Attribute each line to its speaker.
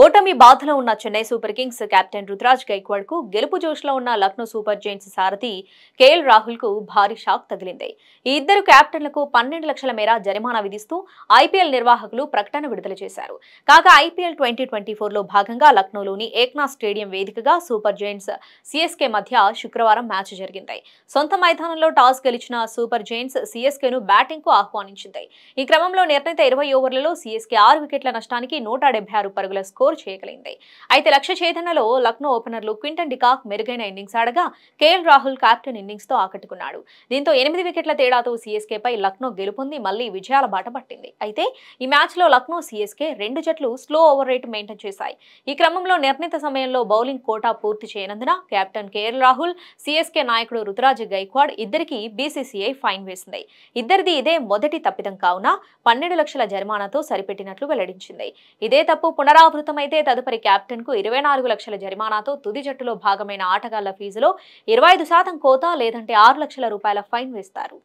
Speaker 1: ఓటమి బాధలో ఉన్న Chennai super kings captain Ruturaj Gaikwad కు గెలుపు జోష్లో ఉన్న లక్నో సూపర్ జైంట్స్ సారథి కేఎల్ రాహుల్ కు భారీ షాక్ తగిలింది ఈ ఇద్దరు కెప్టెన్లకు పన్నెండు లక్షల మేర జరిమానా విధిస్తూ ఐపీఎల్ నిర్వాహకులు ప్రకటన విడుదల చేశారు కాగా ఐపీఎల్ ట్వంటీ ట్వంటీ ఫోర్లో భాగంగా లక్నోలోని ఏక్నా స్టేడియం వేదికగా సూపర్ జైంట్స్ సిఎస్కే మధ్య శుక్రవారం మ్యాచ్ జరిగింది సొంత మైదానంలో టాస్ గెలిచిన సూపర్ జైంట్స్ సిఎస్కేను కు ఆహ్వానించింది ఈ క్రమంలో నిర్ణీత ఇరవై ఓవర్లలో సిఎస్కే ఆరు వికెట్ల నష్టానికి నూట పరుగుల స్కోర్ స్కోర్ చేయగలిగింది అయితే లక్ష్య ఛేదనలో లక్నో ఓపెనర్లు క్వింటన్ డికాక్ మెరుగైన ఇన్నింగ్స్ ఆడగా కేఎల్ రాహుల్ క్యాప్టెన్ తో ఆకట్టుకున్నాడు దీంతో ఎనిమిది వికెట్ల తేడాతో పై లక్నో గెలుపొంది మళ్లీ విజయాల బాట పట్టింది అయితే ఈ మ్యాచ్ లో లక్నో సీఎస్కే రెండు జట్లు స్లో ఓవర్ రేట్ మెయింటైన్ చేశాయి ఈ క్రమంలో నిర్ణీత సమయంలో బౌలింగ్ కోటా పూర్తి చేయనందున కెప్టెన్ కేఎల్ రాహుల్ సీఎస్కే నాయకుడు రుతురాజ్ గైక్వాడ్ ఇద్దరికి బీసీసీఐ ఫైన్ వేసింది ఇద్దరిది ఇదే మొదటి తప్పిదం కావున పన్నెండు లక్షల జరిమానాతో సరిపెట్టినట్లు వెల్లడించింది ఇదే తప్పు పునరావృతం పూర్తమైతే తదుపరి కెప్టెన్ కు ఇరవై నాలుగు లక్షల జరిమానాతో తుది జట్టులో భాగమైన ఆటగాళ్ల ఫీజులో ఇరవై శాతం కోత లేదంటే ఆరు లక్షల రూపాయల ఫైన్ వేస్తారు